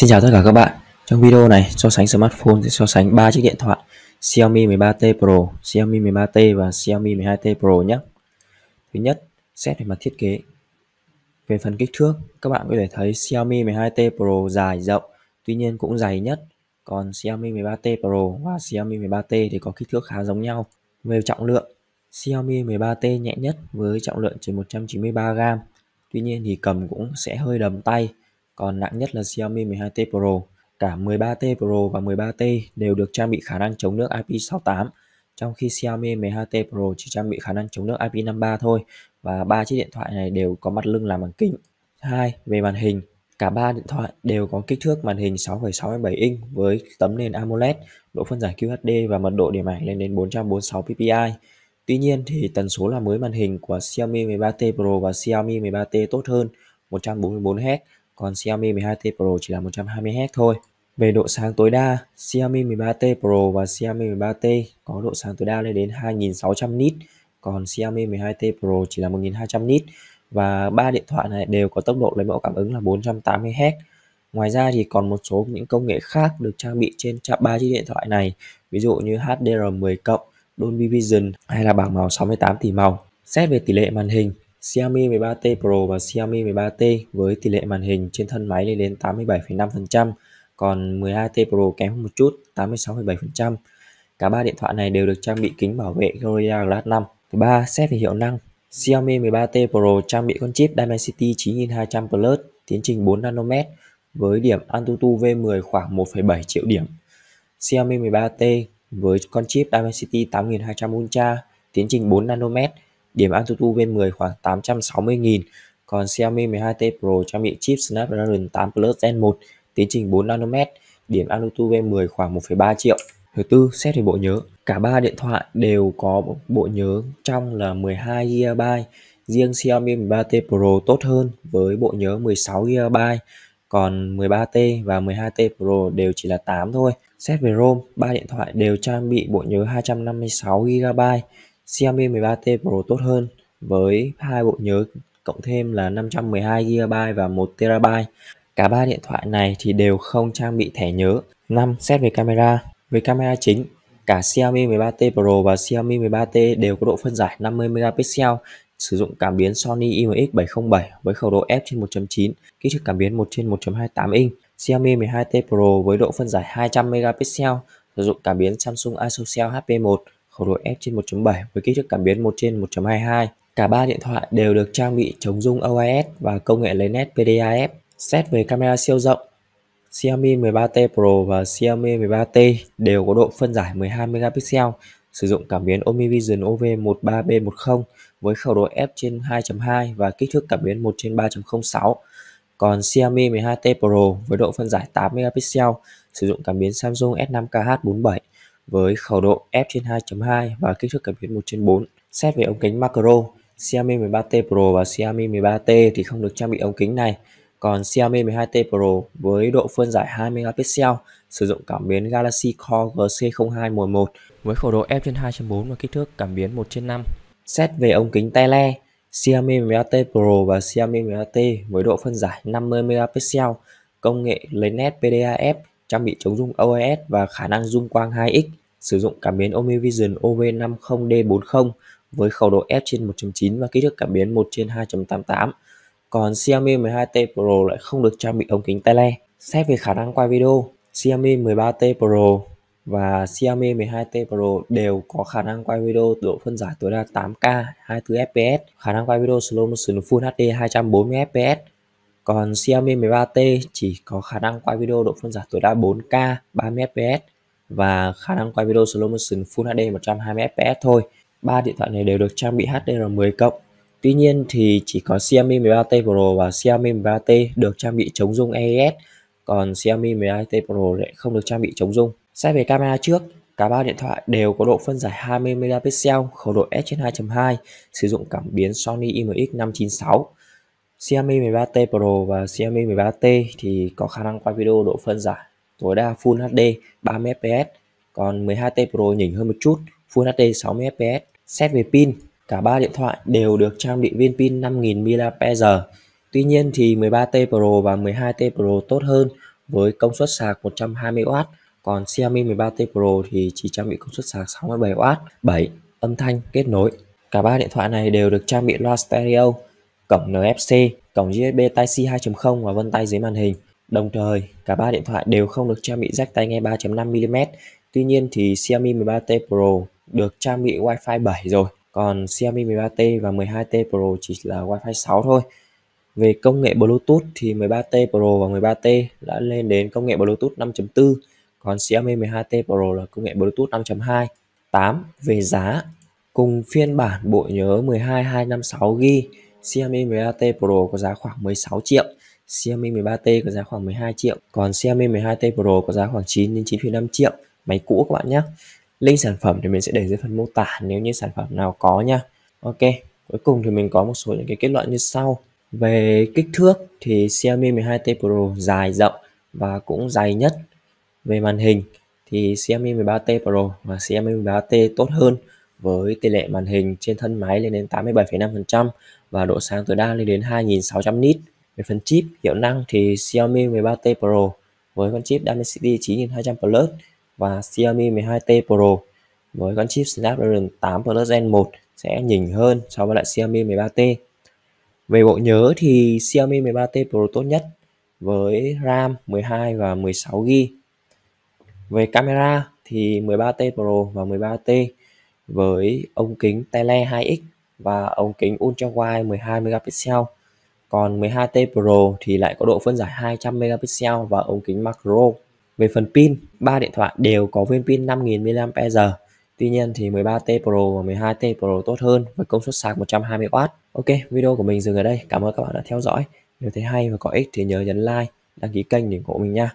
Xin chào tất cả các bạn. Trong video này, so sánh smartphone sẽ so sánh ba chiếc điện thoại Xiaomi 13T Pro, Xiaomi 13T và Xiaomi 12T Pro nhé. Thứ nhất, xét về mặt thiết kế. Về phần kích thước, các bạn có thể thấy Xiaomi 12T Pro dài rộng, tuy nhiên cũng dày nhất. Còn Xiaomi 13T Pro và Xiaomi 13T thì có kích thước khá giống nhau. Về trọng lượng, Xiaomi 13T nhẹ nhất với trọng lượng chỉ 193g. Tuy nhiên thì cầm cũng sẽ hơi đầm tay còn nặng nhất là Xiaomi 12T Pro. Cả 13T Pro và 13T đều được trang bị khả năng chống nước IP68, trong khi Xiaomi 12T Pro chỉ trang bị khả năng chống nước IP53 thôi và ba chiếc điện thoại này đều có mặt lưng làm bằng kính. hai Về màn hình, cả ba điện thoại đều có kích thước màn hình 6,67 inch với tấm nền AMOLED, độ phân giải QHD và mật độ điểm ảnh lên đến 446 ppi. Tuy nhiên thì tần số làm mới màn hình của Xiaomi 13T Pro và Xiaomi 13T tốt hơn 144 Hz còn Xiaomi 12T Pro chỉ là 120Hz thôi. Về độ sáng tối đa, Xiaomi 13T Pro và Xiaomi 13T có độ sáng tối đa lên đến 2600 nit, còn Xiaomi 12T Pro chỉ là 1200 nit và ba điện thoại này đều có tốc độ lấy mẫu cảm ứng là 480 Hz. Ngoài ra thì còn một số những công nghệ khác được trang bị trên ba chiếc điện thoại này, ví dụ như HDR10+, Dolby Vision hay là bảng màu 68 tỷ màu. Xét về tỷ lệ màn hình Xiaomi 13T Pro và Xiaomi 13T với tỷ lệ màn hình trên thân máy lên đến 87,5%, còn 12T Pro kém một chút 86,7%. Cả ba điện thoại này đều được trang bị kính bảo vệ Gorilla Glass 5. Thứ ba, xét về hiệu năng, Xiaomi 13T Pro trang bị con chip Dimensity 9200 Plus tiến trình 4 nanomet với điểm AnTuTu V10 khoảng 1,7 triệu điểm. Xiaomi 13T với con chip Dimensity 8200 Ultra tiến trình 4 nanomet Điểm AnTuTu v 10 khoảng 860.000. Còn Xiaomi 12T Pro trang bị chip Snapdragon 8 Plus Gen 1, tiến trình 4 nanomet, điểm AnTuTu v 10 khoảng 1,3 triệu. Thứ tư, xét về bộ nhớ. Cả ba điện thoại đều có bộ nhớ trong là 12GB. Riêng Xiaomi 13T Pro tốt hơn với bộ nhớ 16GB, còn 13T và 12T Pro đều chỉ là 8 thôi. Xét về ROM, ba điện thoại đều trang bị bộ nhớ 256GB. Xiaomi 13T Pro tốt hơn với hai bộ nhớ cộng thêm là 512GB và 1TB. Cả ba điện thoại này thì đều không trang bị thẻ nhớ. 5. Xét về camera. Về camera chính, cả Xiaomi 13T Pro và Xiaomi 13T đều có độ phân giải 50 megapixel sử dụng cảm biến Sony IMX707 với khẩu độ f 1.9, kích thước cảm biến 1 trên 1.28 inch. Xiaomi 12T Pro với độ phân giải 200 megapixel sử dụng cảm biến Samsung Isocell HP1 khẩu độ F trên 1.7 với kích thước cảm biến 1 trên 1.22. Cả ba điện thoại đều được trang bị chống rung OIS và công nghệ lấy nét PDAF. Xét về camera siêu rộng, Xiaomi 13T Pro và Xiaomi 13T đều có độ phân giải 12 megapixel, sử dụng cảm biến OmniVision OV13B10 với khẩu độ f trên 2.2 và kích thước cảm biến 1 trên 3.06. Còn Xiaomi 12T Pro với độ phân giải 8 megapixel, sử dụng cảm biến Samsung S5KH47 với khẩu độ f trên 2.2 và kích thước cảm biến 1 trên 4. Xét về ống kính macro, Xiaomi 13T Pro và Xiaomi 13T thì không được trang bị ống kính này, còn Xiaomi 12T Pro với độ phân giải 20 megapixel sử dụng cảm biến Galaxy Core GC0211 với khẩu độ f trên 2.4 và kích thước cảm biến 1 trên 5. Xét về ống kính tele, Xiaomi 13 t Pro và Xiaomi 13 t với độ phân giải 50 megapixel, công nghệ lấy nét PDAF trang bị chống rung OIS và khả năng zoom quang 2x, sử dụng cảm biến OmniVision OV50D40 với khẩu độ f trên 1.9 và kích thước cảm biến 1 trên 2.88. Còn Xiaomi 12T Pro lại không được trang bị ống kính tele. Xét về khả năng quay video, Xiaomi 13T Pro và Xiaomi 12T Pro đều có khả năng quay video độ phân giải tối đa 8K 24fps, khả năng quay video slow motion Full HD 240fps, còn Xiaomi 13T chỉ có khả năng quay video độ phân giải tối đa 4K 30 fps và khả năng quay video slow motion Full HD 120 fps thôi. Ba điện thoại này đều được trang bị HDR10 Tuy nhiên thì chỉ có Xiaomi 13T Pro và Xiaomi 13T được trang bị chống rung AES, còn Xiaomi 13T Pro lại không được trang bị chống rung. Xét về camera trước, cả ba điện thoại đều có độ phân giải 20 megapixel, khẩu độ f/2.2, sử dụng cảm biến Sony IMX596. Xiaomi 13T Pro và Xiaomi 13T thì có khả năng quay video độ phân giải tối đa Full HD 30 fps, còn 12T Pro nhỉnh hơn một chút, Full HD 60 fps. Xét về pin, cả ba điện thoại đều được trang bị viên pin 5000 mAh. Tuy nhiên thì 13T Pro và 12T Pro tốt hơn với công suất sạc 120W, còn Xiaomi 13T Pro thì chỉ trang bị công suất sạc 67W. 7. Âm thanh kết nối. Cả ba điện thoại này đều được trang bị loa stereo cổng NFC, cổng USB Type-C 2.0 và vân tay dưới màn hình. Đồng thời, cả ba điện thoại đều không được trang bị jack tai nghe 3.5mm. Tuy nhiên thì Xiaomi 13T Pro được trang bị Wi-Fi 7 rồi, còn Xiaomi 13T và 12T Pro chỉ là Wi-Fi 6 thôi. Về công nghệ Bluetooth thì 13T Pro và 13T đã lên đến công nghệ Bluetooth 5.4, còn Xiaomi 12T Pro là công nghệ Bluetooth 5.2. 8. Về giá, cùng phiên bản bộ nhớ 12256GB Xiaomi 13T Pro có giá khoảng 16 triệu, Xiaomi 13T có giá khoảng 12 triệu, còn Xiaomi 12T Pro có giá khoảng 9 đến 9,5 triệu. Máy cũ các bạn nhé. Link sản phẩm thì mình sẽ để dưới phần mô tả nếu như sản phẩm nào có nha. Ok, cuối cùng thì mình có một số những cái kết luận như sau. Về kích thước thì Xiaomi 12T Pro dài rộng và cũng dày nhất. Về màn hình thì Xiaomi 13T Pro và Xiaomi 13T tốt hơn với tỷ lệ màn hình trên thân máy lên đến 87,5% và độ sáng tối đa lên đến 2600 nit. Về phần chip, hiệu năng thì Xiaomi 13T Pro với con chip Dimensity 9200 Plus và Xiaomi 12T Pro với con chip Snapdragon 8 Plus Gen 1 sẽ nhỉnh hơn so với lại Xiaomi 13T. Về bộ nhớ thì Xiaomi 13T Pro tốt nhất với RAM 12 và 16GB. Về camera thì 13T Pro và 13T với ống kính tele 2x và ống kính ultra wide 12 megapixel. Còn 12T Pro thì lại có độ phân giải 200 megapixel và ống kính macro. Về phần pin, ba điện thoại đều có viên pin 5000 mAh. Tuy nhiên thì 13T Pro và 12T Pro tốt hơn với công suất sạc 120W. Ok, video của mình dừng ở đây. Cảm ơn các bạn đã theo dõi. Nếu thấy hay và có ích thì nhớ nhấn like, đăng ký kênh để ủng hộ mình nha.